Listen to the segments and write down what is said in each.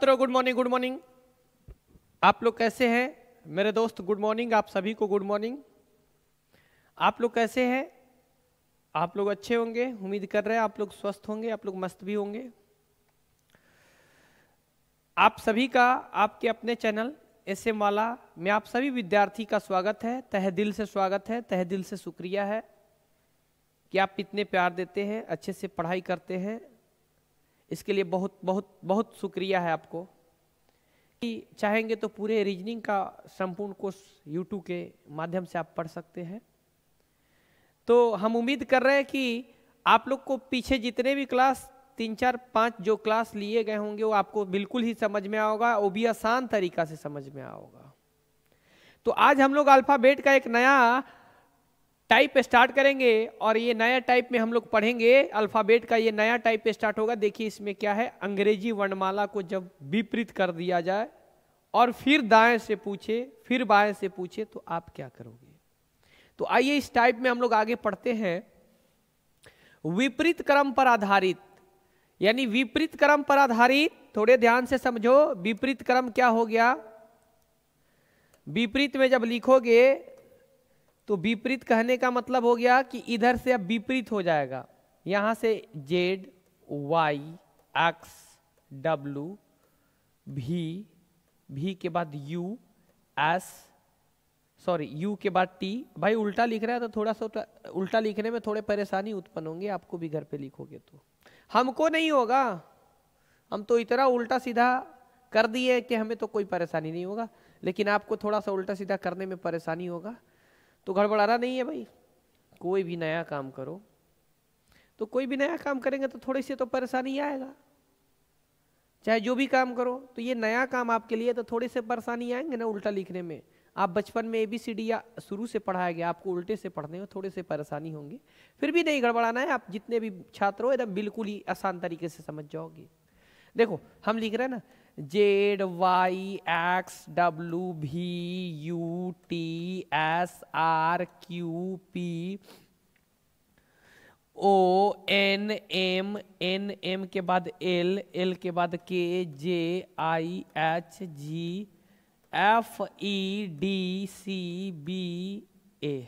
छात्रों good morning good morning आप लोग कैसे हैं मेरे दोस्त गुड मॉर्निंग आप सभी को गुड मॉर्निंग आप लोग कैसे हैं आप लोग अच्छे होंगे उम्मीद कर रहे हैं आप लोग स्वस्थ होंगे आप लोग मस्त भी होंगे आप सभी का आपके अपने चैनल एस माला में आप सभी विद्यार्थी का स्वागत है तह दिल से स्वागत है तह दिल से शुक्रिया है कि आप इतने प्यार देते हैं अच्छे से पढ़ाई करते हैं इसके लिए बहुत बहुत बहुत शुक्रिया है आपको कि चाहेंगे तो पूरे रीजनिंग का संपूर्ण कोर्स यूट्यूब के माध्यम से आप पढ़ सकते हैं तो हम उम्मीद कर रहे हैं कि आप लोग को पीछे जितने भी क्लास तीन चार पाँच जो क्लास लिए गए होंगे वो आपको बिल्कुल ही समझ में आओगा वो भी आसान तरीका से समझ में आओगा तो आज हम लोग अल्फ़ाबेट का एक नया टाइप स्टार्ट करेंगे और ये नया टाइप में हम लोग पढ़ेंगे अल्फ़ाबेट का ये नया टाइप स्टार्ट होगा देखिए इसमें क्या है अंग्रेजी वर्णमाला को जब विपरीत कर दिया जाए और फिर दाएं से पूछे फिर बाएं से पूछे तो आप क्या करोगे तो आइए इस टाइप में हम लोग आगे पढ़ते हैं विपरीत क्रम पर आधारित यानी विपरीत क्रम पर आधारित थोड़े ध्यान से समझो विपरीत क्रम क्या हो गया विपरीत में जब लिखोगे तो विपरीत कहने का मतलब हो गया कि इधर से अब विपरीत हो जाएगा यहां से जेड वाई एक्स डब्लू भी भी के बाद यू एस सॉरी यू के बाद टी भाई उल्टा लिख रहा है तो थोड़ा सा उल्टा लिखने में थोड़े परेशानी उत्पन्न होंगे आपको भी घर पे लिखोगे तो हमको नहीं होगा हम तो इतना उल्टा सीधा कर दिए कि हमें तो कोई परेशानी नहीं होगा लेकिन आपको थोड़ा सा उल्टा सीधा करने में परेशानी होगा तो गड़बड़ाना नहीं है भाई कोई भी नया काम करो तो कोई भी नया काम करेंगे तो थोड़ी सी तो परेशानी आएगा चाहे जो भी काम करो तो ये नया काम आपके लिए तो थोड़ी से परेशानी आएंगे ना उल्टा लिखने में आप बचपन में ए बी सी डी या शुरू से पढ़ाया गया आपको उल्टे से पढ़ने में थोड़े से परेशानी होंगी फिर भी नहीं गड़बड़ाना है आप जितने भी छात्र हो एकदम बिल्कुल ही आसान तरीके से समझ जाओगे देखो हम लिख रहे हैं ना Z Y X W V U T S R Q P O N M N M के बाद एल एल के बाद K J I H G F E D C B A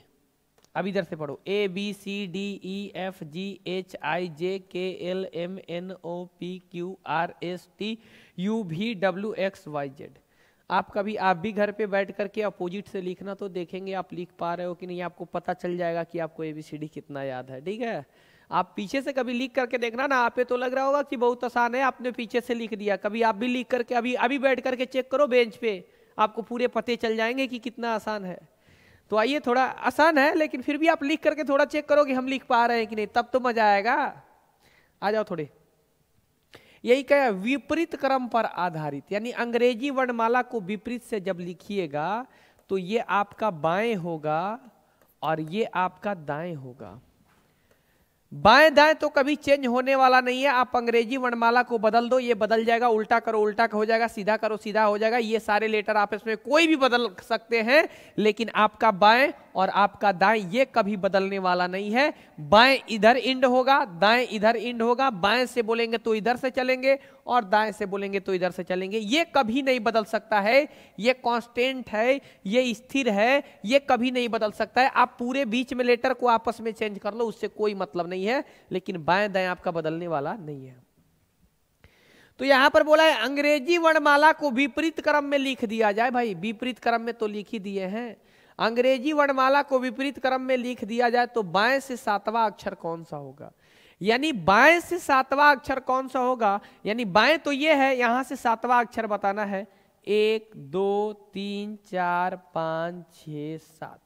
अब इधर से पढ़ो A B C D E F G H I J K L M N O P Q R S T U V W X Y Z आप कभी आप भी घर पे बैठ करके अपोजिट से लिखना तो देखेंगे आप लिख पा रहे हो कि नहीं आपको पता चल जाएगा कि आपको ए बी सी डी कितना याद है ठीक है आप पीछे से कभी लिख करके देखना ना आप तो लग रहा होगा कि बहुत आसान है आपने पीछे से लिख दिया कभी आप भी लिख करके अभी अभी बैठ करके चेक करो बेंच पे आपको पूरे पते चल जाएंगे कि कितना आसान है तो आइए थोड़ा आसान है लेकिन फिर भी आप लिख करके थोड़ा चेक करो कि हम लिख पा रहे हैं कि नहीं तब तो मजा आएगा आ जाओ थोड़े यही क्या विपरीत क्रम पर आधारित यानी अंग्रेजी वर्णमाला को विपरीत से जब लिखिएगा तो ये आपका बाएं होगा और ये आपका दाएं होगा बाएं दाएं तो कभी चेंज होने वाला नहीं है आप अंग्रेजी वर्णमाला को बदल दो ये बदल जाएगा उल्टा करो उल्टा हो जाएगा सीधा करो सीधा हो जाएगा ये सारे लेटर आप इसमें कोई भी बदल सकते हैं लेकिन आपका बाएं और आपका दाएं ये कभी बदलने वाला नहीं है बाएं इधर इंड होगा दाएं इधर इंड होगा बाएं से बोलेंगे तो इधर से चलेंगे और दाएं से बोलेंगे तो इधर से चलेंगे ये कभी नहीं बदल सकता है ये कांस्टेंट है ये स्थिर है ये कभी नहीं बदल सकता है आप पूरे बीच में लेटर को आपस में चेंज कर लो उससे कोई मतलब नहीं है लेकिन बाएं दाएं आपका बदलने वाला नहीं है तो यहां पर बोला है अंग्रेजी वर्णमाला को विपरीत क्रम में लिख दिया जाए भाई विपरीत क्रम में तो लिख ही दिए हैं अंग्रेजी वर्णमाला को विपरीत क्रम में लिख दिया जाए तो बाएं से सातवां अक्षर कौन सा होगा यानी बाएं से सातवां अक्षर कौन सा होगा यानी बाएं तो ये है यहां से सातवां अक्षर बताना है एक दो तीन चार पांच छ सात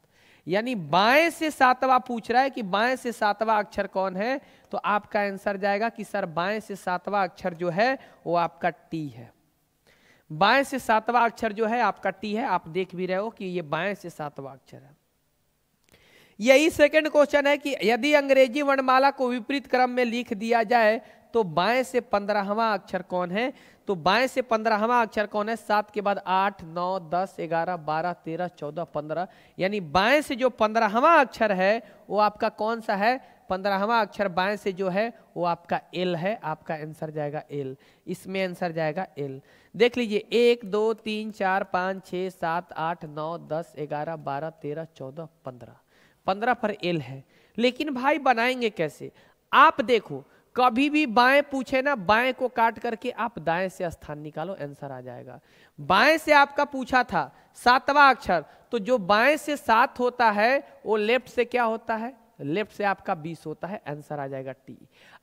यानी बाएं से सातवां पूछ रहा है कि बाएं से सातवां अक्षर कौन है तो आपका आंसर जाएगा कि सर बाएं से सातवां अक्षर जो है वो आपका टी है बाएं से सातवां अक्षर जो है आपका टी है आप देख भी रहे हो कि ये बाएं से सातवां अक्षर है यही सेकंड क्वेश्चन है कि यदि अंग्रेजी वर्णमाला को विपरीत क्रम में लिख दिया जाए तो बाएं से पंद्रहवा अक्षर कौन है तो बाएं से पंद्रहवा अक्षर कौन है सात के बाद आठ नौ दस ग्यारह बारह तेरह चौदह पंद्रह यानी बाएं से जो पंद्रहवा अक्षर है वो आपका कौन सा है पंद्रहवा अक्षर बाएं से जो है वो आपका एल है आपका आंसर जाएगा एल इसमें आंसर जाएगा एल देख लीजिए एक दो तीन चार पाँच छः सात आठ नौ दस ग्यारह बारह तेरह चौदह पंद्रह पंद्रह पर एल है लेकिन भाई बनाएंगे कैसे आप देखो कभी भी बाएं पूछे ना बाएं को काट करके आप दाएं से स्थान निकालो आंसर आ जाएगा बाएं से आपका पूछा था सातवां अक्षर तो जो बाएं से सात होता है वो लेफ्ट से क्या होता है लेफ्ट से आपका बीस होता है आंसर आ जाएगा टी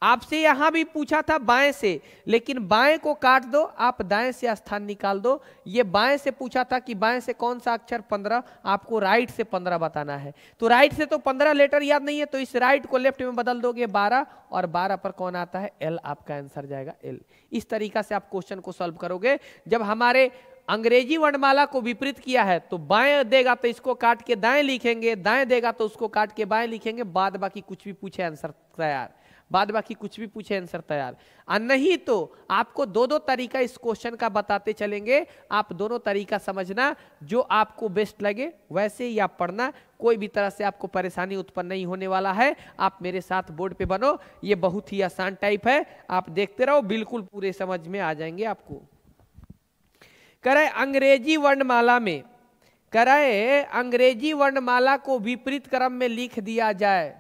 आपसे यहां भी पूछा था बाएं से लेकिन बाएं को काट दो आप दाएं से स्थान निकाल दो ये बाएं से पूछा था कि बाएं से कौन सा अक्षर पंद्रह आपको राइट से पंद्रह बताना है तो राइट से तो पंद्रह लेटर याद नहीं है तो इस राइट को लेफ्ट में बदल दोगे बारह और बारह पर कौन आता है एल आपका आंसर जाएगा एल इस तरीका से आप क्वेश्चन को सॉल्व करोगे जब हमारे अंग्रेजी वर्णमाला को विपरीत किया है तो बाएं देगा तो इसको काट के दाएं लिखेंगे दाएं देगा तो उसको काट के बाएं लिखेंगे बाद बाकी कुछ भी पूछे आंसर तैयार बाद बाकी कुछ भी पूछे आंसर तैयार और नहीं तो आपको दो दो तरीका इस क्वेश्चन का बताते चलेंगे आप दोनों तरीका समझना जो आपको बेस्ट लगे वैसे ही आप पढ़ना कोई भी तरह से आपको परेशानी उत्पन्न नहीं होने वाला है आप मेरे साथ बोर्ड पे बनो ये बहुत ही आसान टाइप है आप देखते रहो बिल्कुल पूरे समझ में आ जाएंगे आपको कराए अंग्रेजी वर्णमाला में कराए अंग्रेजी वर्णमाला को विपरीत क्रम में लिख दिया जाए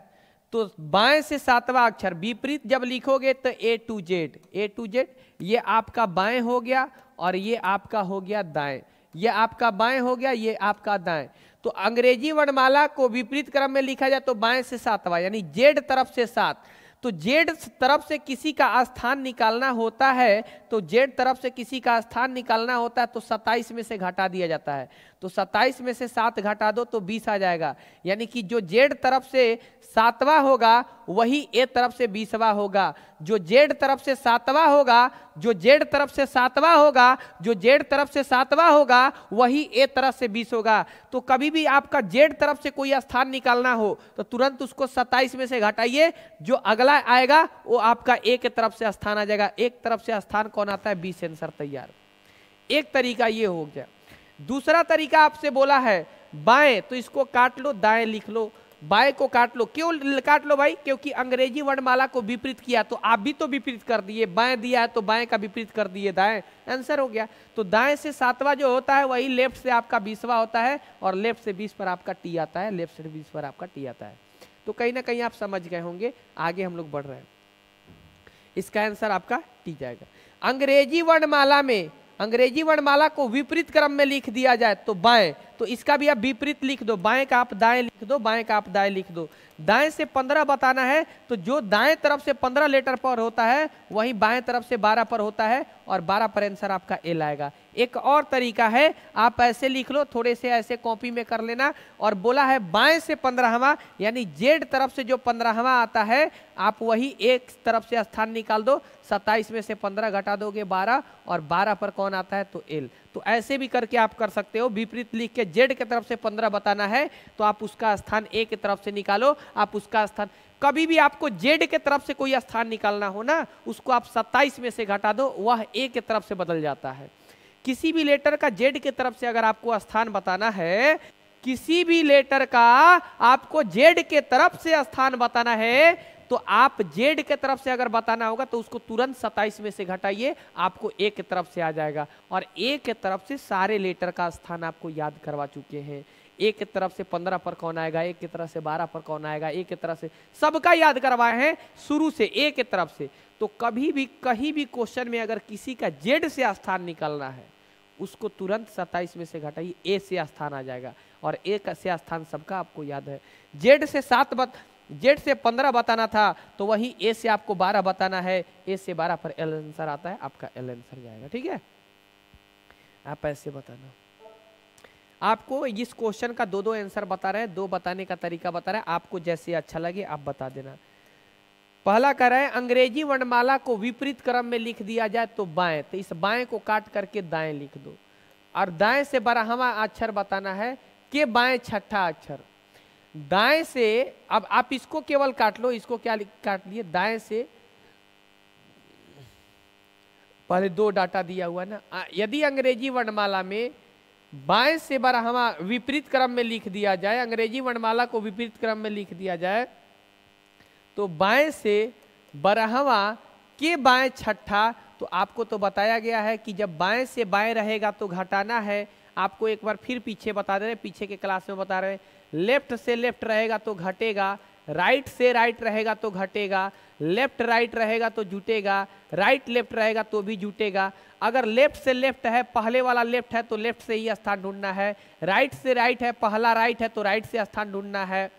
तो बाएं से सातवां अक्षर विपरीत जब लिखोगे तो A to Z A to Z ये आपका बाएं हो गया और ये आपका हो गया दाएं ये आपका बाएं हो गया ये आपका दाएं तो अंग्रेजी वर्णमाला को विपरीत क्रम में लिखा जाए तो बाएं से सातवां यानी जेड तरफ से सात तो जेड तरफ से किसी का स्थान निकालना होता है तो जेड तरफ से किसी का स्थान निकालना होता है तो 27 में से घटा दिया जाता है तो 27 में से सात घटा दो तो 20 आ जाएगा यानी कि जो जेड तरफ से सातवा होगा वही ए तरफ से बीसवा होगा जो जेड तरफ से सातवा होगा जो जेड तरफ से सातवा होगा जो जेड तरफ से सातवा होगा वही ए तरफ से बीस होगा तो कभी भी आपका जेड तरफ से कोई स्थान निकालना हो तो तुरंत उसको 27 में से घटाइए जो अगला आएगा वो आपका ए के तरफ से स्थान आ जाएगा एक तरफ से स्थान कौन आता है बीस आंसर तैयार एक तरीका ये हो गया दूसरा तरीका आपसे बोला है बाएं तो इसको काट लो दाएं लिख लो बाएं को काट लो क्यों काट लो भाई क्योंकि अंग्रेजी वर्णमाला को विपरीत किया तो आप भी तो विपरीत कर दिए बाएं दिया है तो बाएं का विपरीत कर दिए दाएं आंसर हो गया तो दाएं से सातवां जो होता है वही लेफ्ट से आपका बीसवा होता है और लेफ्ट से बीस पर आपका टी आता है लेफ्ट से बीस पर आपका टी आता है तो कहीं ना कहीं आप समझ गए होंगे आगे हम लोग बढ़ रहे हैं इसका आंसर आपका टी जाएगा अंग्रेजी वर्णमाला में अंग्रेजी वर्णमाला को विपरीत क्रम में लिख दिया जाए तो बाएं तो इसका भी आप विपरीत लिख दो बाएं का आप दाएं लिख दो बाएं का आप दाएं लिख दो दाएं से 15 बताना है तो जो दाएं तरफ से 15 लेटर पर होता है वही बाएं तरफ से 12 पर होता है और 12 पर आंसर आपका एल आएगा एक और तरीका है आप ऐसे लिख लो थोड़े से ऐसे कॉपी में कर लेना और बोला है बाएं से पंद्रहवा यानी जेड तरफ से जो पंद्रहवा आता है आप वही एक तरफ से स्थान निकाल दो सत्ताईस में से पंद्रह घटा दोगे बारह और बारह पर कौन आता है तो एल तो ऐसे भी करके आप कर सकते हो विपरीत लिख के जेड के तरफ से पंद्रह बताना है तो आप उसका स्थान ए के तरफ से निकालो आप उसका स्थान कभी भी आपको जेड के तरफ से कोई स्थान निकालना हो ना उसको आप सत्ताईस में से घटा दो वह ए के तरफ से बदल जाता है किसी भी लेटर का जेड के तरफ से अगर आपको स्थान बताना है किसी भी लेटर का आपको जेड के तरफ से स्थान बताना है तो आप जेड के तरफ से अगर बताना होगा तो उसको तुरंत सताइस में से घटाइए आपको ए के तरफ से आ जाएगा और ए के तरफ से सारे लेटर का स्थान आपको याद करवा चुके हैं एक की तरफ से पंद्रह पर कौन आएगा एक की तरफ से बारह पर कौन आएगा एक की तरफ से सबका याद करवाए हैं शुरू से एक की तरफ से तो कभी भी कहीं भी क्वेश्चन में अगर किसी का जेड से स्थान निकलना है उसको तुरंत सत्ताईस में से घटाइए ए से स्थान आ जाएगा और ए का से स्थान सबका आपको याद है जेड से सात बत जेड से पंद्रह बताना था तो वही ए से आपको बारह बताना है ए से बारह पर एल आंसर आता है आपका एल आंसर जाएगा ठीक है आप ऐसे बताना आपको इस क्वेश्चन का दो दो आंसर बता रहे हैं दो बताने का तरीका बता रहे हैं आपको जैसे अच्छा लगे आप बता देना पहला कह रहा है अंग्रेजी वर्णमाला को विपरीत क्रम में लिख दिया जाए तो बाएं तो इस बाएं को काट करके दाएं लिख दो और दाएं से बारहवा अक्षर बताना है के बाएं छठा अक्षर दाएं से अब आप इसको केवल काट लो इसको क्या काट लिए दाएं से पहले दो डाटा दिया हुआ ना यदि अंग्रेजी वर्णमाला में बाएं से बरहमा विपरीत क्रम में लिख दिया जाए अंग्रेजी वर्णमाला को विपरीत क्रम में लिख दिया जाए तो बाएं से बरहवा के बाएं छठा तो आपको तो बताया गया है कि जब बाएं से बाएं रहेगा तो घटाना है आपको एक बार फिर पीछे बता दे रहे पीछे के क्लास में बता रहे हैं लेफ्ट से लेफ्ट रहेगा तो घटेगा राइट से राइट रहेगा तो घटेगा लेफ्ट राइट रहेगा तो जुटेगा राइट लेफ्ट रहेगा तो भी जुटेगा अगर लेफ्ट से लेफ्ट है पहले वाला लेफ्ट है तो लेफ्ट से ही स्थान ढूंढना है राइट से राइट है पहला राइट है तो राइट से स्थान ढूंढना है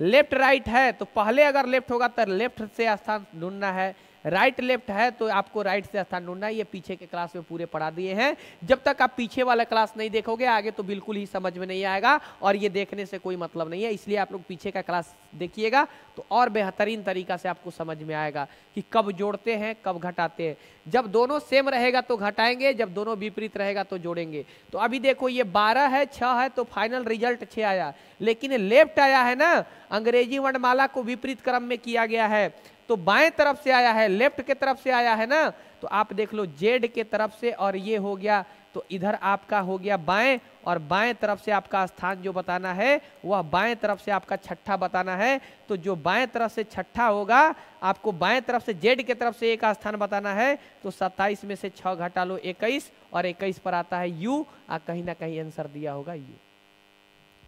लेफ्ट राइट है तो पहले अगर लेफ्ट होगा तो लेफ्ट से स्थान ढूंढना है राइट लेफ्ट है तो आपको राइट से स्थान ढूंढना है ये पीछे के क्लास में पूरे पढ़ा दिए हैं जब तक आप पीछे वाला क्लास नहीं देखोगे आगे तो बिल्कुल ही समझ में नहीं आएगा और ये देखने से कोई मतलब नहीं है इसलिए आप लोग पीछे का क्लास देखिएगा तो और बेहतरीन तरीका से आपको समझ में आएगा कि कब जोड़ते हैं कब घटाते हैं जब दोनों सेम रहेगा तो घटाएंगे जब दोनों विपरीत रहेगा तो जोड़ेंगे तो अभी देखो ये बारह है छः है तो फाइनल रिजल्ट छः आया लेकिन लेफ्ट आया है ना अंग्रेजी वर्णमाला को विपरीत क्रम में किया गया है तो बाएं तरफ से आया है लेफ्ट के तरफ से आया है ना तो आप देख लो जेड के तरफ से और ये हो गया तो इधर आपका हो गया बाएं और बाएं तरफ से आपका स्थान जो बताना है वह बाएं तरफ से आपका छठा बताना है तो जो बाएं तरफ से छठा होगा आपको बाएं तरफ से जेड के तरफ से एक स्थान बताना है तो 27 में से 6 घटा लो 21 और 21 पर आता है यू आ कहीं ना कहीं आंसर दिया होगा यू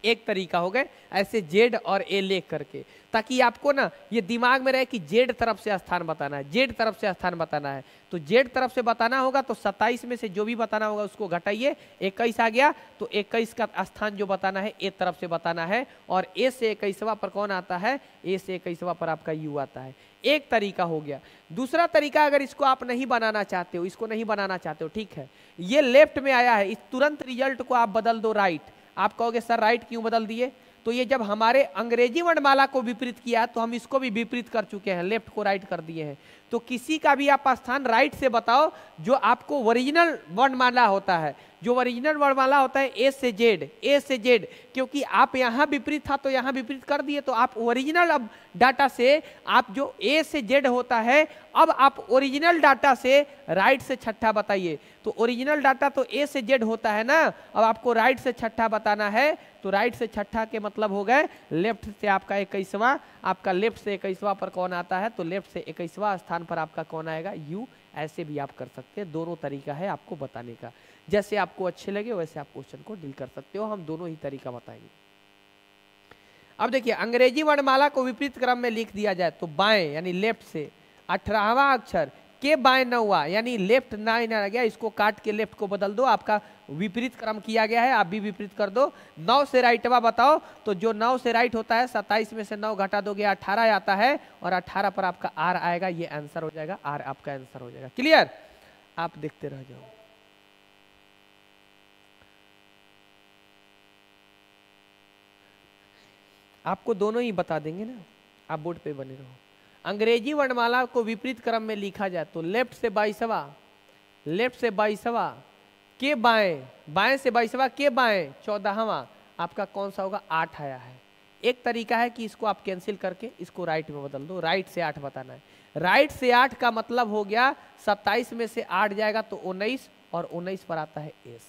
एक तरीका हो गए ऐसे जेड और ए लेख करके ताकि आपको ना ये दिमाग में रहे कि जेड तरफ से स्थान बताना है जेड तरफ से स्थान बताना है तो जेड तरफ से बताना होगा तो 27 में से जो भी बताना होगा उसको घटाइए 21 आ गया तो 21 का स्थान जो बताना है ए तरफ से बताना है और ए से इक्कीसवा पर कौन आता है ए से इक्कीसवा पर आपका यू आता है एक तरीका हो गया दूसरा तरीका अगर इसको आप नहीं बनाना चाहते हो इसको नहीं बनाना चाहते हो ठीक है ये लेफ्ट में आया है इस तुरंत रिजल्ट को आप बदल दो राइट आप कहोगे सर राइट क्यों बदल दिए तो ये जब हमारे अंग्रेजी वर्णमाला को विपरीत किया तो हम इसको भी विपरीत कर चुके हैं लेफ्ट को राइट कर दिए हैं तो किसी का भी आप स्थान राइट से बताओ जो आपको ओरिजिनल वर्णमाला होता है जो ओरिजिनल वर्णमाला होता है ए से जेड ए से जेड क्योंकि आप यहाँ विपरीत था तो यहाँ विपरीत कर दिए तो आप ओरिजिनल अब डाटा से आप जो ए से जेड होता है अब आप ओरिजिनल डाटा से राइट से छठा बताइए तो ओरिजिनल डाटा तो ए से जेड होता है ना अब आपको राइट से छठा बताना है तो राइट से छठा के मतलब हो गए लेफ्ट से आपका इक्कीसवां आपका लेफ्ट से इक्कीसवां पर कौन आता है तो लेफ्ट से इक्कीसवां स्थान पर आपका कौन आएगा यू ऐसे भी आप कर सकते हैं दोनों तरीका है आपको बताने का जैसे आपको अच्छे लगे वैसे आप क्वेश्चन को डील कर सकते हो हम दोनों ही तरीका बताएंगे अब देखिए अंग्रेजी वर्णमाला को विपरीत क्रम में लिख दिया जाए तो बाएं यानी लेफ्ट से अठारहवा अक्षर के बाय न हुआ यानी लेफ्ट नाइन आ गया इसको काट के लेफ्ट को बदल दो आपका विपरीत क्रम किया गया है आप भी विपरीत कर दो नौ से राइटवा बताओ तो जो नौ से राइट होता है सत्ताईस में से नौ घटा दोगे अठारह आता है और अठारह पर आपका आर आएगा ये आंसर हो जाएगा आर आपका आंसर हो जाएगा क्लियर आप देखते रह जाओ आपको दोनों ही बता देंगे ना आप बोर्ड पे बने रहो अंग्रेजी वर्णमाला को विपरीत क्रम में लिखा जाए तो लेफ्ट से बाईसवा लेफ्ट से बाईसवा के बाएं बाएं से बाईसवा के बाएं चौदहवा आपका कौन सा होगा आठ आया है एक तरीका है कि इसको आप कैंसिल करके इसको राइट में बदल दो राइट से आठ बताना है राइट से आठ का मतलब हो गया सत्ताईस में से आठ जाएगा तो उन्नीस और उन्नीस पर आता है एस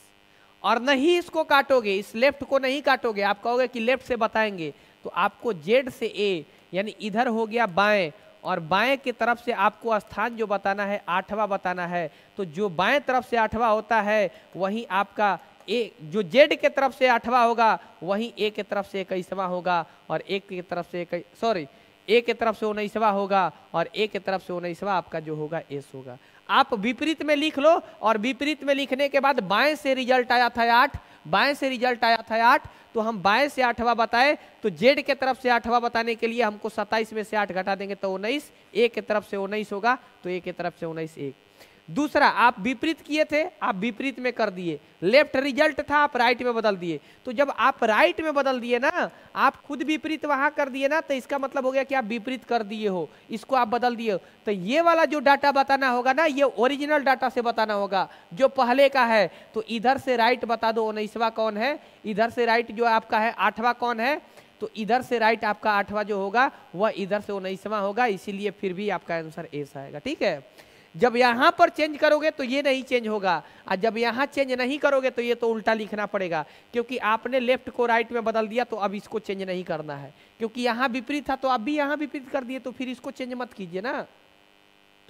और नहीं इसको काटोगे इस लेफ्ट को नहीं काटोगे आप कहोगे कि लेफ्ट से बताएंगे तो आपको जेड से ए यानी इधर हो गया बाएं और बाएं की तरफ से आपको स्थान जो बताना है आठवा बताना है तो जो बाएं तरफ से आठवा होता है वही आपका ए जो जेड के तरफ से आठवां होगा वही ए के तरफ से इक्कीसवा होगा और एक की तरफ से सॉरी ए के तरफ से उन्नीसवा होगा और ए के तरफ से उन्नीसवा आपका जो होगा एस होगा आप विपरीत में लिख लो और विपरीत में लिखने के बाद बाएं से रिजल्ट आया था आठ बाएं से रिजल्ट आया था आठ तो हम बाएं से आठवा बताएं तो जेड के तरफ से आठवां बताने के लिए हमको सत्ताईस में से आठ घटा देंगे तो उन्नीस ए के तरफ से उन्नीस होगा तो ए के तरफ से उन्नीस एक दूसरा आप विपरीत किए थे आप विपरीत में कर दिए लेफ्ट रिजल्ट था आप राइट में बदल दिए तो जब आप राइट में बदल दिए ना आप खुद विपरीत वहां कर दिए ना तो इसका मतलब हो गया कि आप विपरीत कर दिए हो इसको आप बदल दिए हो तो ये वाला जो डाटा बताना होगा ना ये ओरिजिनल डाटा से बताना होगा जो पहले का है तो इधर से राइट बता दो उन्नीसवा कौन है इधर से राइट जो आपका है आठवां कौन है तो इधर से राइट आपका आठवा जो होगा वह इधर से उन्नीसवा होगा इसीलिए फिर भी आपका आंसर ऐसा आएगा ठीक है जब यहाँ पर चेंज करोगे तो ये नहीं चेंज होगा और जब यहाँ चेंज नहीं करोगे तो ये तो उल्टा लिखना पड़ेगा क्योंकि आपने लेफ्ट को राइट में बदल दिया तो अब इसको चेंज नहीं करना है क्योंकि यहाँ विपरीत था तो अब भी यहाँ विपरीत कर दिए तो फिर इसको चेंज मत कीजिए ना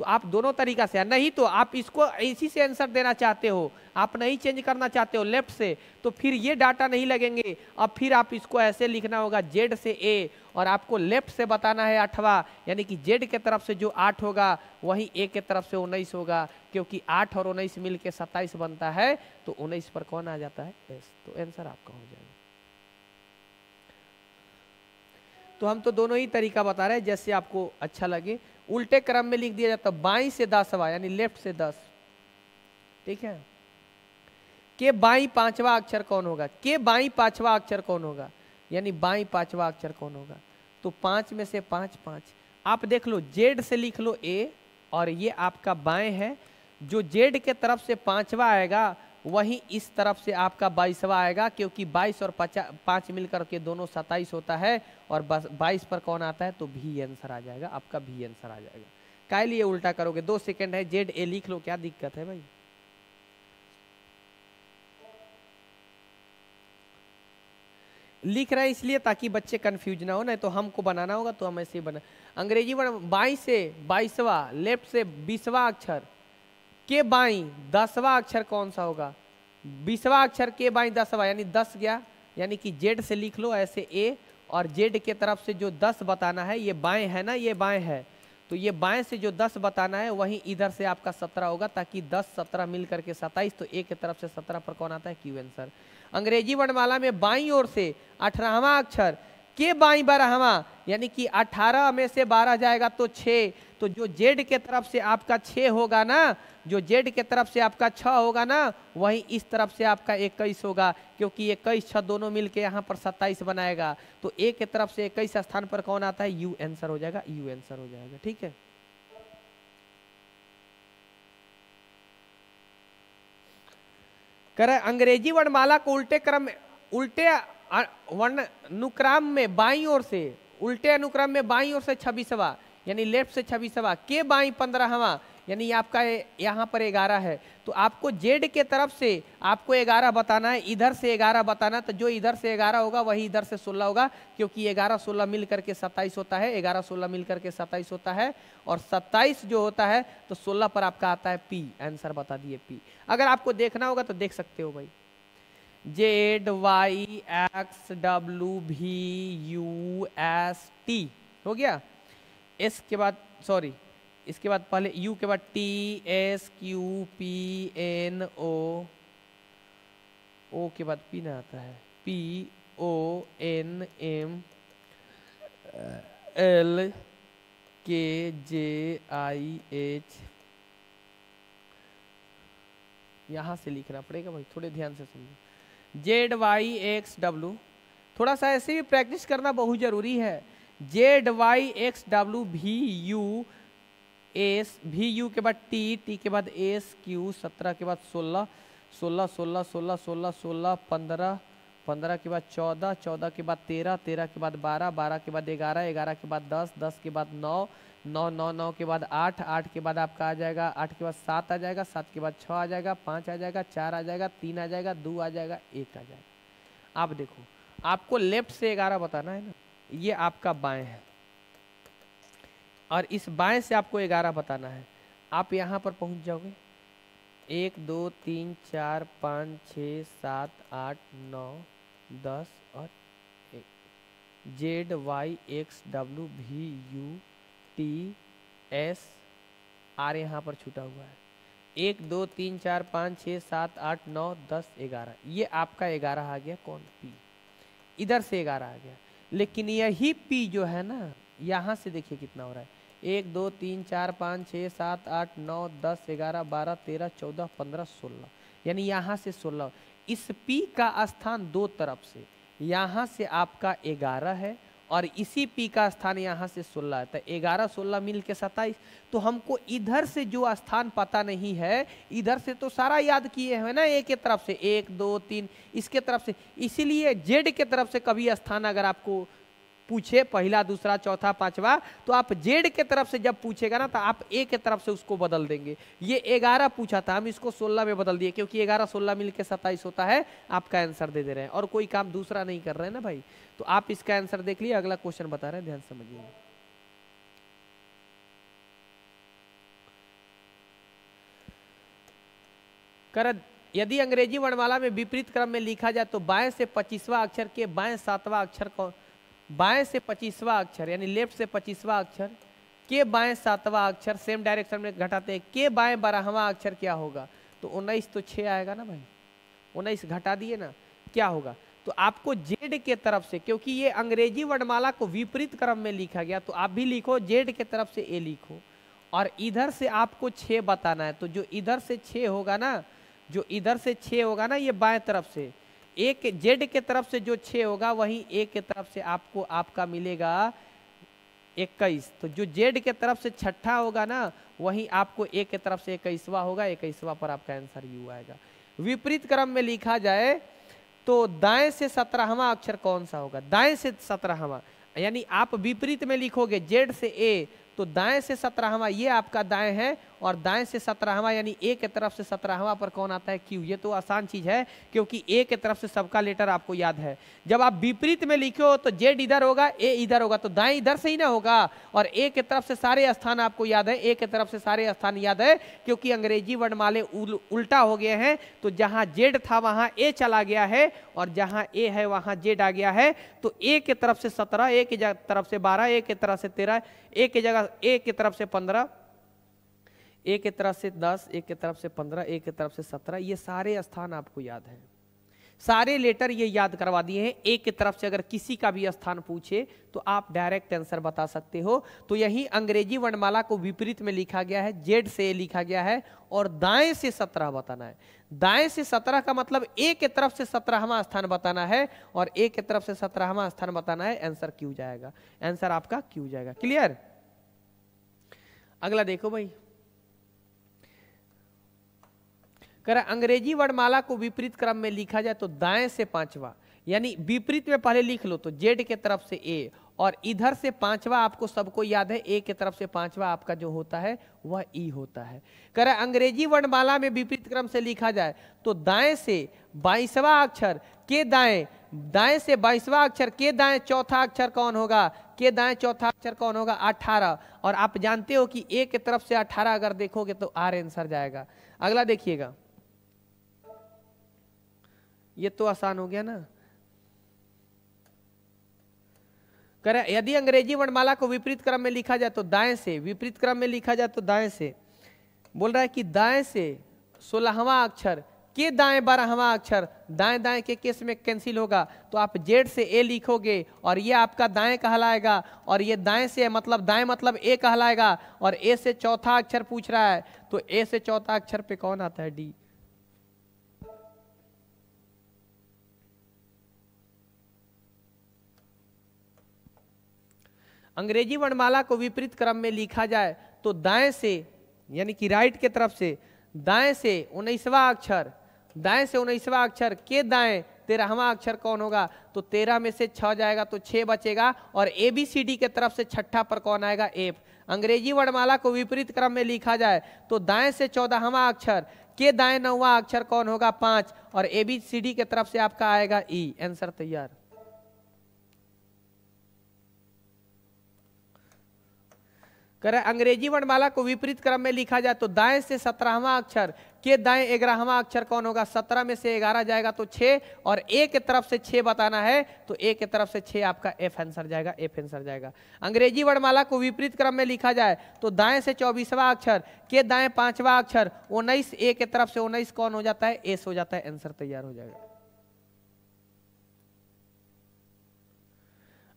तो आप दोनों तरीका से नहीं तो आप इसको इसी से आंसर देना चाहते हो आप नहीं चेंज करना चाहते हो लेफ्ट से तो फिर ये डाटा नहीं लगेंगे अब फिर आप इसको ऐसे लिखना होगा जेड से ए और आपको लेफ्ट से बताना है आठवा यानी कि जेड के तरफ से जो आठ होगा वही ए के तरफ से उन्नीस होगा क्योंकि आठ और उन्नीस मिल के बनता है तो उन्नीस पर कौन आ जाता है एस तो आंसर आपका हो जाएगा तो हम तो दोनों ही तरीका बता रहे हैं जैसे आपको अच्छा लगे उल्टे क्रम में लिख दिया जाता बाई से दसवा यानी लेफ्ट से दस ठीक है के बाई पांचवा अक्षर कौन होगा के बाई पांचवा अक्षर कौन होगा यानी बाई पांचवा अक्षर कौन होगा तो पांच में से पांच पांच आप देख लो जेड से लिख लो ए और ये आपका बाएं है जो जेड के तरफ से पांचवा आएगा वहीं इस तरफ से आपका बाईसवा आएगा क्योंकि बाईस और पचास पाँच मिलकर के दोनों सत्ताईस होता है और बाईस पर कौन आता है तो भी आंसर आ जाएगा आपका भी आंसर आ जाएगा काय लिए उल्टा करोगे दो सेकंड है जेड ए लिख लो क्या दिक्कत है भाई लिख रहे हैं इसलिए ताकि बच्चे कंफ्यूज ना हो ना तो हमको बनाना होगा तो हम ऐसे ही बना अंग्रेजी बना बाईस से बाईसवा लेफ्ट से बीसवा अक्षर के बाई दसवा अक्षर कौन सा होगा बीसवा अक्षर के बाई दसवा यानी दस गया यानी कि जेड से लिख लो ऐसे ए और जेड के तरफ से जो दस बताना है ये बाएं है ना ये बाएं है तो ये बाएं से जो दस बताना है वहीं इधर से आपका सत्रह होगा ताकि दस सत्रह मिल करके सत्ताईस तो ए के तरफ से सत्रह पर कौन आता है क्यू आंसर अंग्रेजी वर्णमाला में बाई ओर से अठारहवा अक्षर के बाई बारहवा यानी कि अठारह में से बारह जाएगा तो छे तो जो जेड के तरफ से आपका छे होगा ना जो जेड के तरफ से आपका छः होगा ना वहीं इस तरफ से आपका इक्कीस होगा क्योंकि इक्कीस छः दोनों मिलके के यहाँ पर सत्ताईस बनाएगा तो ए के तरफ से इक्कीस स्थान पर कौन आता है यू आंसर हो जाएगा यू आंसर हो जाएगा ठीक है करें अंग्रेजी वर्णमाला को उल्टे क्रम उल्टे वर्ण अनुक्रम में बाई ओर से उल्टे अनुक्रम में बाई ओर से छब्बीसवा यानी लेफ्ट से छब्बीसवा के बाई पंद्रहवा यानी आपका यहाँ पर ग्यारह है तो आपको जेड के तरफ से आपको ग्यारह बताना है इधर से ग्यारह बताना है तो जो इधर से ग्यारह होगा वही इधर से सोलह होगा क्योंकि ग्यारह सोलह मिल करके सत्ताईस होता है ग्यारह सोलह मिल करके सत्ताईस होता है और सत्ताईस जो होता है तो सोलह पर आपका आता है पी आंसर बता दिए पी अगर आपको देखना होगा तो देख सकते हो भाई Z Y X W V U S T हो गया इसके बाद सॉरी इसके बाद पहले यू के बाद T S Q P N O O के बाद पी ना आता है P O N M L K J I H यहां से लिखना पड़ेगा भाई थोड़े ध्यान से समझो जेड वाई एक्स W थोड़ा सा ऐसे भी प्रैक्टिस करना बहुत ज़रूरी है Z Y X W V U S भी यू के बाद टी टी के बाद एस क्यू सत्रह के बाद सोलह सोलह सोलह सोलह सोलह सोलह पंद्रह पंद्रह के बाद चौदह चौदह के बाद तेरह तेरह के बाद बारह बारह के बाद ग्यारह ग्यारह के बाद दस दस के बाद नौ नौ नौ नौ के बाद आठ आठ के बाद आपका आ जाएगा आठ के बाद सात आ जाएगा सात के बाद छः आ जाएगा पाँच आ जाएगा चार आ जाएगा तीन आ जाएगा दो आ जाएगा एक आ जाएगा आप देखो आपको लेफ्ट से ग्यारह बताना है ना ये आपका बाएँ है और इस बाएं से आपको ग्यारह बताना है आप यहाँ पर पहुँच जाओगे एक दो तीन चार पाँच छ सात आठ नौ दस और Z Y X W V U T S R यहाँ पर छूटा हुआ है एक दो तीन चार पाँच छ सात आठ नौ दस ग्यारह ये आपका ग्यारह आ गया कौन पी इधर से ग्यारह आ गया लेकिन यही पी जो है ना यहाँ से देखिए कितना हो रहा है एक दो तीन चार पाँच छः सात आठ नौ दस ग्यारह बारह तेरह चौदह पंद्रह सोलह यानी यहाँ से सोलह इस पी का स्थान दो तरफ से यहाँ से आपका ग्यारह है और इसी पी का स्थान यहाँ से सोलह है तो ग्यारह सोलह मिल के सत्ताईस तो हमको इधर से जो स्थान पता नहीं है इधर से तो सारा याद किए हैं ना एक के तरफ से एक दो तीन इसके तरफ से इसीलिए जेड के तरफ से कभी स्थान अगर आपको पूछे पहला दूसरा चौथा पांचवा तो आप जेड के तरफ से जब पूछेगा ना तो आप ए के तरफ से उसको बदल देंगे ये ग्यारह पूछा था हम इसको सोलह में बदल दिए क्योंकि ग्यारह सोलह मिलकर सत्ताईस होता है आपका आंसर दे दे रहे हैं और कोई काम दूसरा नहीं कर रहे हैं ना भाई तो आप इसका आंसर देख लिए अगला क्वेश्चन बता रहे हैं ध्यान समझिए कर यदि अंग्रेजी वर्णमाला में विपरीत क्रम में लिखा जाए तो बाएं से पच्चीसवा अक्षर के बाएं सातवां अक्षर कौन बाएं से पच्चीसवा अक्षर यानी लेफ्ट से पच्चीसवा अक्षर के बाएं सातवां अक्षर सेम डायरेक्शन में घटाते हैं के बाएं बारहवा अक्षर क्या होगा तो उन्नीस तो छः आएगा ना भाई उन्नीस घटा दिए ना क्या होगा तो आपको जेड के तरफ से क्योंकि ये अंग्रेजी वर्णमाला को विपरीत क्रम में लिखा गया तो आप भी लिखो जेड के तरफ से ए लिखो और इधर से आपको छः बताना है तो जो इधर से छः होगा ना जो इधर से छः होगा ना ये बाएं तरफ से एक जेड के तरफ से जो छः होगा वही ए के तरफ से आपको आपका मिलेगा इक्कीस तो जो जेड के तरफ से छठा होगा ना वही आपको ए के तरफ से इक्कीसवा होगा इक्कीसवा पर आपका आंसर यू आएगा विपरीत क्रम में लिखा जाए तो दाएं से सत्रहवा अक्षर कौन सा होगा दाएं से सत्रहवा यानी आप विपरीत में लिखोगे जेड से ए तो दाएं से सत्रहवा ये आपका दाएं है और दाएं से सत्रहवा यानी ए के तरफ से सत्रहवा पर कौन आता है क्यू ये तो आसान चीज़ है क्योंकि ए के तरफ से सबका लेटर आपको याद है जब आप विपरीत में लिखे हो तो जेड इधर होगा ए इधर होगा तो दाएं इधर से ही ना होगा और ए के तरफ से सारे स्थान आपको याद है ए के तरफ से सारे स्थान याद है क्योंकि अंग्रेजी वर्णमाले उल्टा हो गए हैं तो जहां जेड था वहां ए चला गया है और जहां ए है वहां जेड आ गया है तो ए के तरफ से सत्रह ए की तरफ से बारह ए के तरफ से तेरह ए की जगह ए की तरफ से पंद्रह एक की तरफ से दस एक की तरफ से पंद्रह एक की तरफ से सत्रह ये सारे स्थान आपको याद हैं सारे लेटर ये याद करवा दिए हैं एक की तरफ से अगर किसी का भी स्थान पूछे तो आप डायरेक्ट आंसर बता सकते हो तो यही अंग्रेजी वर्णमाला को विपरीत में लिखा गया है जेड से लिखा गया है और दाएं से सत्रह बताना है दाएं से सत्रह का मतलब एक की तरफ से सत्रहवा स्थान बताना है और एक की तरफ से सत्रहवा स्थान बताना है आंसर क्यू जाएगा आंसर आपका क्यू जाएगा क्लियर अगला देखो भाई कर अंग्रेजी वर्णमाला को विपरीत क्रम में लिखा जाए तो दाएं से पांचवा यानी विपरीत में पहले लिख लो तो जेड के तरफ से ए और इधर से पांचवा आपको सबको याद है ए के तरफ से पांचवा आपका जो होता है वह ई होता है कर अंग्रेजी वर्णमाला में विपरीत क्रम से लिखा जाए तो दाएं से बाईसवा अक्षर के दाएं दाएं से बाईसवा अक्षर के दाएं चौथा अक्षर कौन होगा के दाएं चौथा अक्षर कौन होगा अठारह और आप जानते हो कि ए के तरफ से अठारह अगर देखोगे तो आर आंसर जाएगा अगला देखिएगा ये तो आसान हो गया ना करे यदि अंग्रेजी वर्णमाला को विपरीत क्रम में लिखा जाए तो दाएं से विपरीत क्रम में लिखा जाए तो दाएं से बोल रहा है कि दाएं से सोलहवा अक्षर के दाएं बारहवा अक्षर दाएं दाएं के केस में कैंसिल होगा तो आप जेड से ए लिखोगे और ये आपका दाएं कहलाएगा और ये दाएं से मतलब दाएं मतलब ए कहलाएगा और ए से चौथा अक्षर पूछ रहा है तो ए से चौथा अक्षर पे कौन आता है डी अंग्रेजी वर्णमाला को विपरीत क्रम में लिखा जाए तो दाएं से यानी कि राइट के तरफ से दाएं से उन्नीसवा अक्षर दाएं से उन्नीसवा अक्षर के दाएं तेरहवा अक्षर कौन होगा तो तेरह में से छ जाएगा तो छः बचेगा और ए बी सी डी के तरफ से छठा पर कौन आएगा एफ अंग्रेजी वर्णमाला को विपरीत क्रम में लिखा जाए तो दाएं से चौदहवा अक्षर के दाएं नौवा अक्षर कौन होगा पाँच और ए बी सी डी के तरफ से आपका आएगा ई e. आंसर तैयार कर अंग्रेजी वर्णमाला को विपरीत क्रम में लिखा जाए तो दाएं से सत्रहवा अक्षर के दाएं ग्यारहवा अक्षर कौन होगा सत्रह में से ग्यारह जाएगा तो छः और ए के तरफ से छः बताना है तो ए के तरफ से छः आपका एफ आंसर जाएगा एफ आंसर जाएगा अंग्रेजी वर्णमाला को विपरीत क्रम में लिखा जाए तो दाएं से चौबीसवा अक्षर के दाएं पांचवा अक्षर उन्नीस ए के तरफ से उन्नीस कौन हो जाता है एस हो जाता है आंसर तैयार हो जाएगा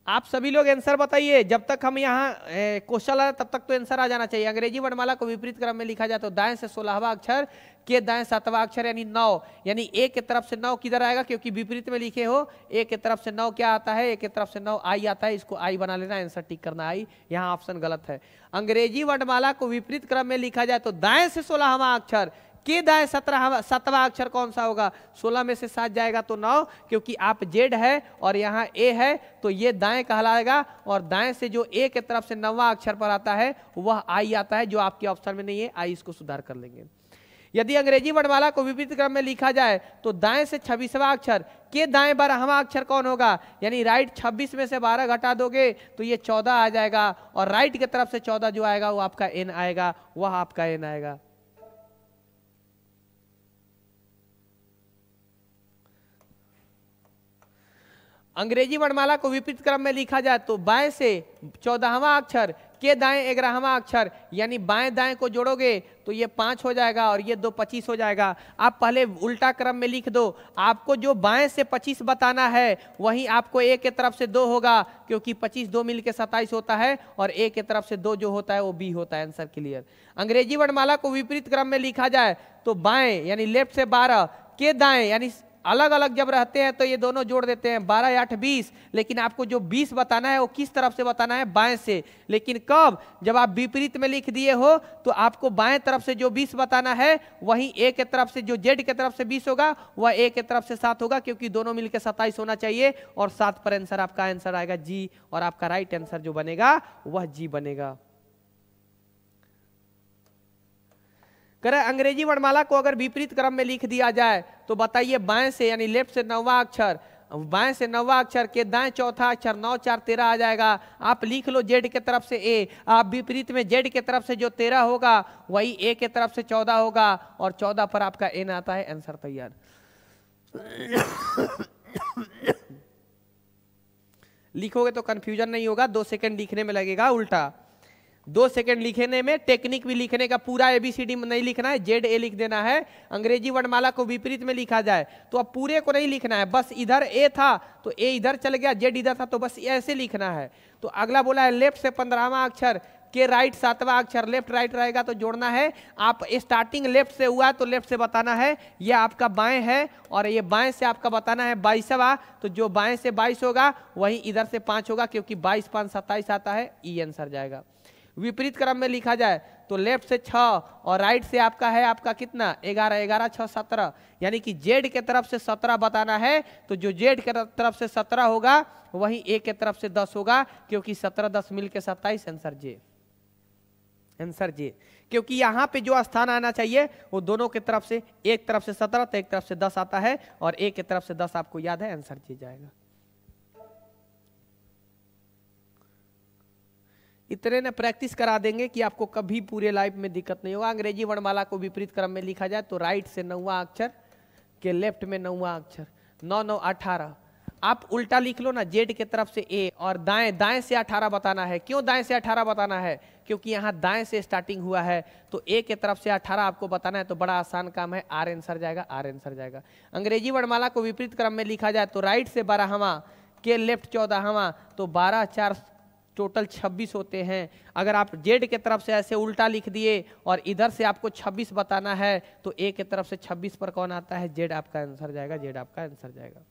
आप सभी लोग आंसर बताइए जब तक हम यहाँ क्वेश्चन आ तब तक तो आंसर आ जाना चाहिए अंग्रेजी वर्णमाला को विपरीत क्रम में लिखा जाए तो दाएं से सोलहवा अक्षर के दाएं सातवा अक्षर यानी नौ यानी ए के तरफ से नौ किधर आएगा क्योंकि विपरीत में लिखे हो ए के तरफ से नौ क्या आता है ए के तरफ से नौ आई आता है इसको आई बना लेना आंसर टिक करना आई यहाँ ऑप्शन गलत है अंग्रेजी वर्णमाला को विपरीत क्रम में लिखा जाए तो दाएं से सोलहवा अक्षर दाए सत्रह सतवा अक्षर कौन सा होगा सोलह में से सात जाएगा तो नौ क्योंकि आप जेड है और यहाँ ए है तो ये दाएं कहलाएगा और दाएं से जो ए के तरफ से नवा अक्षर पर आता है वह आई आता है जो आपके ऑप्शन में नहीं है आई इसको सुधार कर लेंगे यदि अंग्रेजी वर्णमाला को विपरीत क्रम में लिखा जाए तो दाएं से छब्बीसवा अक्षर के दाएं बारहवा अक्षर कौन होगा यानी राइट छब्बीस में से बारह घटा दोगे तो ये चौदह आ जाएगा और राइट की तरफ से चौदह जो आएगा वो आपका एन आएगा वह आपका एन आएगा अंग्रेजी वर्णमाला को विपरीत क्रम में लिखा जाए तो बाएं से चौदहवा अक्षर के दाएं ग्यारहवा अक्षर यानी बाएं दाएं को जोड़ोगे तो ये पाँच हो जाएगा और ये दो पच्चीस हो जाएगा आप पहले उल्टा क्रम में लिख दो आपको जो बाएं से पच्चीस बताना है वहीं आपको ए के तरफ से दो होगा क्योंकि पच्चीस दो मिल के सत्ताईस होता है और ए के तरफ से दो जो होता है वो बी होता है आंसर क्लियर अंग्रेजी वर्णमाला को विपरीत क्रम में लिखा जाए तो बाएँ यानी लेफ्ट से बारह के दाएँ यानी अलग अलग जब रहते हैं तो ये दोनों जोड़ देते हैं बारह आठ बीस लेकिन आपको जो बीस बताना है वो किस तरफ से बताना है बाएं से लेकिन कब जब आप विपरीत में लिख दिए हो तो आपको बाएं तरफ से जो बीस बताना है वहीं ए के तरफ से जो जेड के तरफ से बीस होगा वह ए के तरफ से सात होगा क्योंकि दोनों मिलकर सत्ताईस होना चाहिए और सात पर आंसर आपका आंसर आएगा जी और आपका राइट आंसर जो बनेगा वह जी बनेगा करे अंग्रेजी वर्णमाला को अगर विपरीत क्रम में लिख दिया जाए तो बताइए बाएं से यानी लेफ्ट से नौवा अक्षर बाएं से नवा अक्षर के दाएं चौथा अक्षर नौ चार तेरह आ जाएगा आप लिख लो जेड के तरफ से ए आप विपरीत में जेड के तरफ से जो तेरह होगा वही ए के तरफ से चौदह होगा और चौदह पर आपका एन आता है आंसर तैयार लिखोगे तो कन्फ्यूजन नहीं होगा दो सेकंड लिखने में लगेगा उल्टा दो सेकंड लिखने में टेक्निक भी लिखने का पूरा एबीसीडी नहीं लिखना है जेड ए लिख देना है अंग्रेजी वर्णमाला को विपरीत में लिखा जाए तो अब पूरे को नहीं लिखना है बस इधर ए था तो ए इधर चल गया जेड इधर था तो बस ऐसे लिखना है तो अगला बोला है लेफ्ट से पंद्रहवा अक्षर के राइट सातवां अक्षर लेफ्ट राइट रहेगा तो जोड़ना है आप स्टार्टिंग लेफ्ट से हुआ तो लेफ्ट से बताना है ये आपका बाएं है और ये बाएं से आपका बताना है बाईसवा तो जो बाएं से बाईस होगा वही इधर से पांच होगा क्योंकि बाईस पाँच सत्ताईस आता है ई e आंसर जाएगा विपरीत क्रम में लिखा जाए तो लेफ्ट से छ और राइट से आपका है आपका कितना ग्यारह ग्यारह छः सत्रह यानी कि जेड के तरफ से सत्रह बताना है तो जो जेड के तरफ से सत्रह होगा वही ए के तरफ से दस होगा क्योंकि सत्रह दस मिल के सत्ताईस आंसर जे आंसर जे क्योंकि यहाँ पे जो स्थान आना चाहिए वो दोनों के तरफ से एक तरफ से सत्रह तो एक तरफ से दस आता है और एक के तरफ से दस आपको याद है आंसर जे जाएगा इतने ना प्रैक्टिस करा देंगे कि आपको कभी पूरे लाइफ में दिक्कत नहीं होगा अंग्रेजी वर्णमाला को विपरीत क्रम में लिखा जाए तो राइट से नौवा अक्षर के लेफ्ट में नौवा अक्षर नौ नौ अठारह आप उल्टा लिख लो ना जेड के तरफ से ए और दाएं दाएं से अठारह बताना है क्यों दाएं से अठारह बताना है क्योंकि यहाँ दाएं से स्टार्टिंग हुआ है तो ए के तरफ से अठारह आपको बताना है तो बड़ा आसान काम है आर एंसर जाएगा आर एंसर जाएगा अंग्रेजी वर्णमाला को विपरीत क्रम में लिखा जाए तो राइट से बारहवा के लेफ्ट चौदह हवा तो बारह चार टोटल 26 होते हैं अगर आप जेड के तरफ से ऐसे उल्टा लिख दिए और इधर से आपको 26 बताना है तो ए के तरफ से 26 पर कौन आता है जेड आपका आंसर जाएगा जेड आपका आंसर जाएगा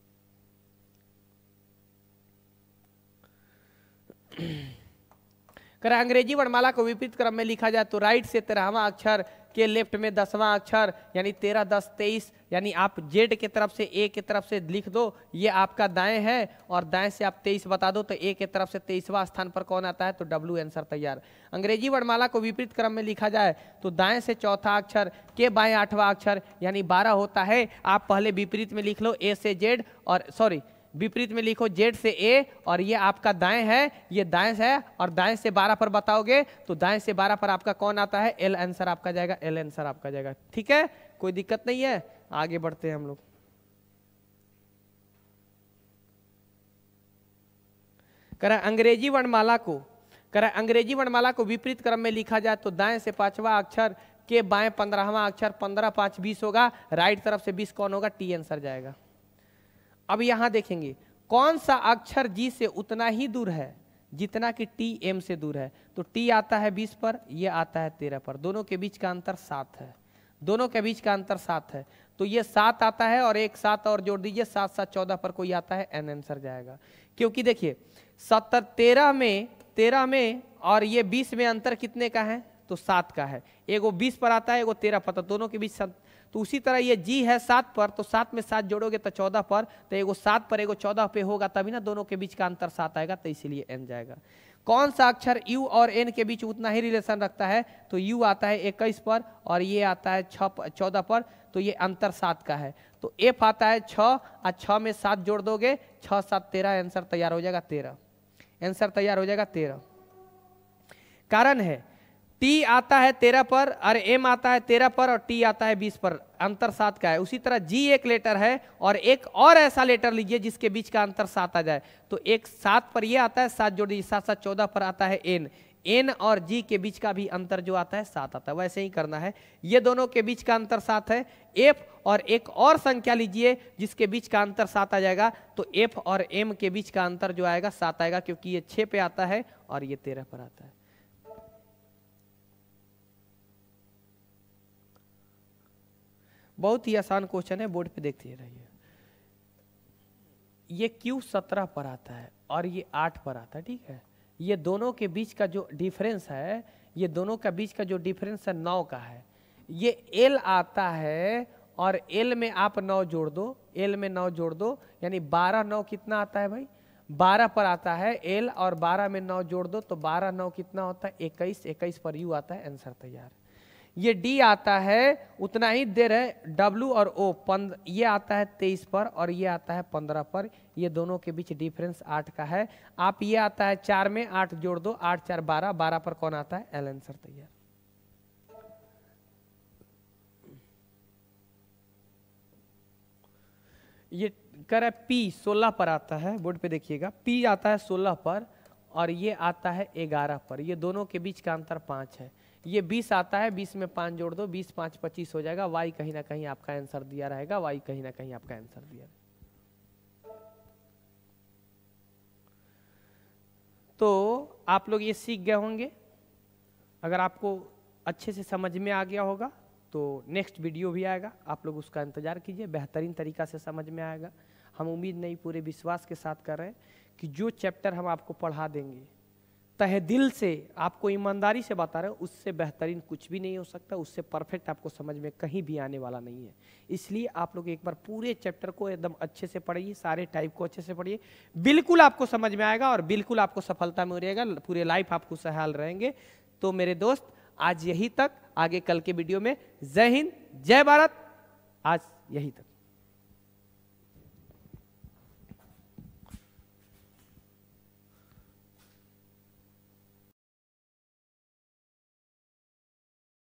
अगर अंग्रेजी वर्णमाला को विपरीत क्रम में लिखा जाए तो राइट से तेरहवा अक्षर के लेफ्ट में दसवां अक्षर यानी तेरह दस तेईस यानी आप जेड के तरफ से ए के तरफ से लिख दो ये आपका दाएं है और दाएं से आप तेईस बता दो तो ए के तरफ से तेईसवा स्थान पर कौन आता है तो डब्ल्यू आंसर तैयार अंग्रेजी वर्णमाला को विपरीत क्रम में लिखा जाए तो दाएं से चौथा अक्षर के बाएं आठवां अक्षर यानी बारह होता है आप पहले विपरीत में लिख लो ए से जेड और सॉरी विपरीत में लिखो जेड से ए और ये आपका दाएं है ये दाएं है और दाएं से बारह पर बताओगे तो दाएं से बारह पर आपका कौन आता है एल आंसर आपका जाएगा एल आंसर आपका जाएगा ठीक है कोई दिक्कत नहीं है आगे बढ़ते हैं हम लोग करें अंग्रेजी वर्णमाला को करें अंग्रेजी वर्णमाला को विपरीत क्रम में लिखा जाए तो दाएं से पांचवा अक्षर के बाएं पंद्रहवा अक्षर पंद्रह पांच बीस होगा राइट तरफ से बीस कौन होगा टी आंसर जाएगा अब यहां देखेंगे कौन सा अक्षर जी से उतना ही दूर है जितना कि टी एम से दूर है तो टी आता है बीस पर यह आता है तेरह पर दोनों के बीच का अंतर सात है दोनों के बीच का अंतर सात है तो ये सात आता है और एक सात और जोड़ दीजिए सात सात चौदह पर कोई आता है एन आंसर जाएगा क्योंकि देखिए सत्तर तेरह में तेरह में और ये बीस में अंतर कितने का है तो सात का है एगो बीस पर आता है एगो तेरह पर तो दोनों के बीच तो उसी तरह ये जी है सात पर तो सात में सात जोड़ोगे तो चौदह पर तो एगो सात पर एगो चौदह पे होगा तभी ना दोनों के बीच का अंतर सात आएगा तो इसीलिए एन जाएगा कौन सा अक्षर यू और एन के बीच उतना ही रिलेशन रखता है तो यू आता है इक्कीस पर और ये आता है छः चौदह पर तो ये अंतर सात का है तो एफ आता है छ और छ में सात जोड़ दोगे छः सात तेरह आंसर तैयार हो जाएगा तेरह आंसर तैयार हो जाएगा तेरह कारण है टी आता है तेरह पर और एम आता है तेरह पर और टी आता है बीस पर अंतर सात का है उसी तरह जी एक लेटर है और एक और ऐसा लेटर लीजिए जिसके बीच का अंतर सात आ जाए तो एक सात पर ये आता है सात जोड़ दीजिए सात सात चौदह पर आता है एन एन और जी के बीच का भी अंतर जो आता है सात आता है वैसे ही करना है ये दोनों के बीच का अंतर सात है एफ और एक और संख्या लीजिए जिसके बीच का अंतर सात आ जाएगा तो एफ और एम के बीच का अंतर जो आएगा सात आएगा क्योंकि ये छः पे आता है और ये तेरह पर आता है बहुत ही आसान क्वेश्चन है बोर्ड पे देखते रहिए ये क्यू सत्रह पर आता है और ये आठ पर आता है ठीक है ये दोनों के बीच का जो डिफरेंस है ये दोनों का बीच का जो डिफरेंस है नौ का है ये एल आता है और एल में आप नौ जोड़ दो एल में नौ जोड़ दो यानी बारह नौ कितना आता है भाई बारह पर आता है एल और बारह में नौ जोड़ दो तो बारह नौ कितना होता है इक्कीस इक्कीस पर यू आता है आंसर तैयार ये डी आता है उतना ही देर है डब्लू और ओ पंद ये आता है तेईस पर और ये आता है पंद्रह पर ये दोनों के बीच डिफरेंस आठ का है आप ये आता है चार में आठ जोड़ दो आठ चार बारह बारह पर कौन आता है एल आंसर तैयार ये कह रहा है पी सोलह पर आता है बोर्ड पे देखिएगा पी आता है सोलह पर और ये आता है ग्यारह पर ये दोनों के बीच का अंतर पांच है ये बीस आता है बीस में पाँच जोड़ दो बीस पाँच पच्चीस हो जाएगा वाई कहीं ना कहीं आपका आंसर दिया रहेगा वाई कहीं ना कहीं आपका आंसर दिया तो आप लोग ये सीख गए होंगे अगर आपको अच्छे से समझ में आ गया होगा तो नेक्स्ट वीडियो भी आएगा आप लोग उसका इंतज़ार कीजिए बेहतरीन तरीका से समझ में आएगा हम उम्मीद नहीं पूरे विश्वास के साथ कर रहे हैं कि जो चैप्टर हम आपको पढ़ा देंगे तह दिल से आपको ईमानदारी से बता रहे हैं उससे बेहतरीन कुछ भी नहीं हो सकता उससे परफेक्ट आपको समझ में कहीं भी आने वाला नहीं है इसलिए आप लोग एक बार पूरे चैप्टर को एकदम अच्छे से पढ़िए सारे टाइप को अच्छे से पढ़िए बिल्कुल आपको समझ में आएगा और बिल्कुल आपको सफलता में रहेगा पूरे लाइफ आप खुशहाल रहेंगे तो मेरे दोस्त आज यही तक आगे कल के वीडियो में जय हिंद जय भारत आज यही तक